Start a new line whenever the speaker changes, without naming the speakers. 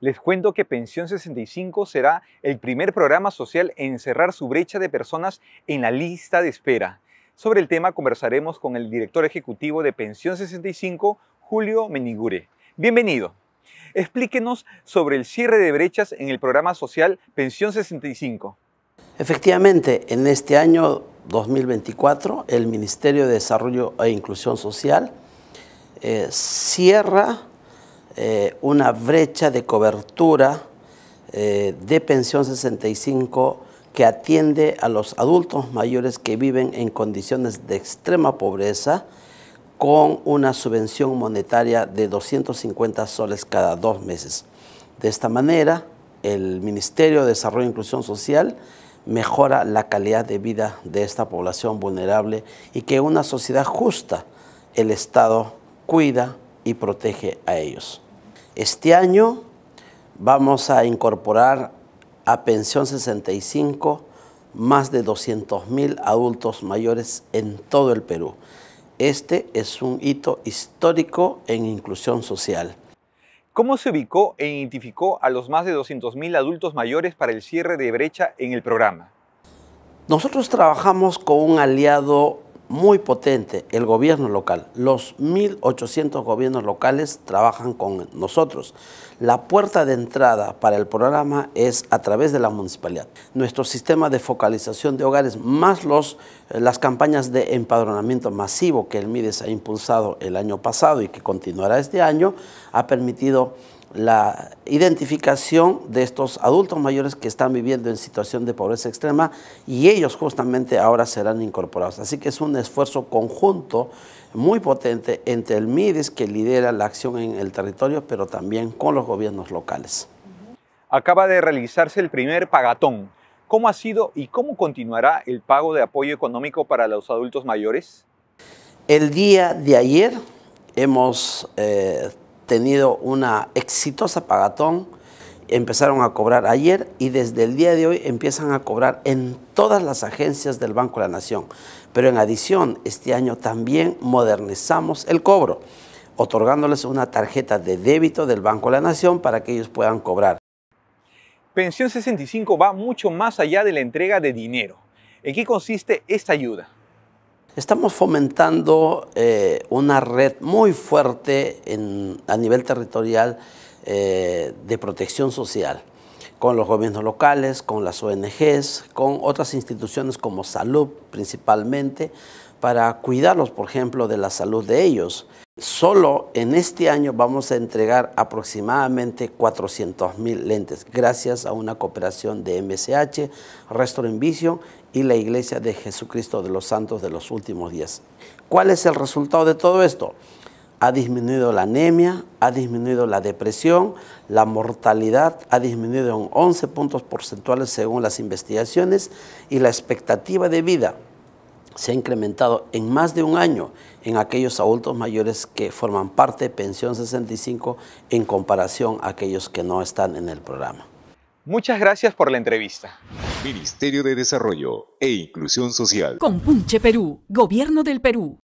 les cuento que Pensión 65 será el primer programa social en cerrar su brecha de personas en la lista de espera. Sobre el tema conversaremos con el director ejecutivo de Pensión 65, Julio Menigure. Bienvenido. Explíquenos sobre el cierre de brechas en el programa social Pensión 65.
Efectivamente, en este año 2024, el Ministerio de Desarrollo e Inclusión Social eh, cierra eh, una brecha de cobertura eh, de pensión 65 que atiende a los adultos mayores que viven en condiciones de extrema pobreza con una subvención monetaria de 250 soles cada dos meses. De esta manera, el Ministerio de Desarrollo e Inclusión Social mejora la calidad de vida de esta población vulnerable y que una sociedad justa el Estado cuida y protege a ellos. Este año vamos a incorporar a Pensión 65 más de 200 mil adultos mayores en todo el Perú. Este es un hito histórico en inclusión social.
¿Cómo se ubicó e identificó a los más de 200.000 adultos mayores para el cierre de brecha en el programa?
Nosotros trabajamos con un aliado muy potente el gobierno local. Los 1.800 gobiernos locales trabajan con nosotros. La puerta de entrada para el programa es a través de la municipalidad. Nuestro sistema de focalización de hogares, más los, eh, las campañas de empadronamiento masivo que el MIDES ha impulsado el año pasado y que continuará este año, ha permitido la identificación de estos adultos mayores que están viviendo en situación de pobreza extrema y ellos justamente ahora serán incorporados. Así que es un esfuerzo conjunto muy potente entre el MIDES que lidera la acción en el territorio, pero también con los gobiernos locales.
Acaba de realizarse el primer pagatón. ¿Cómo ha sido y cómo continuará el pago de apoyo económico para los adultos mayores?
El día de ayer hemos... Eh, tenido una exitosa pagatón. Empezaron a cobrar ayer y desde el día de hoy empiezan a cobrar en todas las agencias del Banco de la Nación. Pero en adición, este año también modernizamos el cobro, otorgándoles una tarjeta de débito del Banco de la Nación para que ellos puedan cobrar.
Pensión 65 va mucho más allá de la entrega de dinero. ¿En qué consiste esta ayuda?
Estamos fomentando eh, una red muy fuerte a nivel territorial eh, de protección social con los gobiernos locales, con las ONGs, con otras instituciones como salud principalmente, para cuidarlos, por ejemplo, de la salud de ellos. Solo en este año vamos a entregar aproximadamente 400 mil lentes, gracias a una cooperación de MSH, en Vicio y la Iglesia de Jesucristo de los Santos de los Últimos Días. ¿Cuál es el resultado de todo esto? ha disminuido la anemia, ha disminuido la depresión, la mortalidad ha disminuido en 11 puntos porcentuales según las investigaciones y la expectativa de vida se ha incrementado en más de un año en aquellos adultos mayores que forman parte de Pensión 65 en comparación a aquellos que no están en el programa.
Muchas gracias por la entrevista. Ministerio de Desarrollo e Inclusión Social. Con Perú, Gobierno del Perú.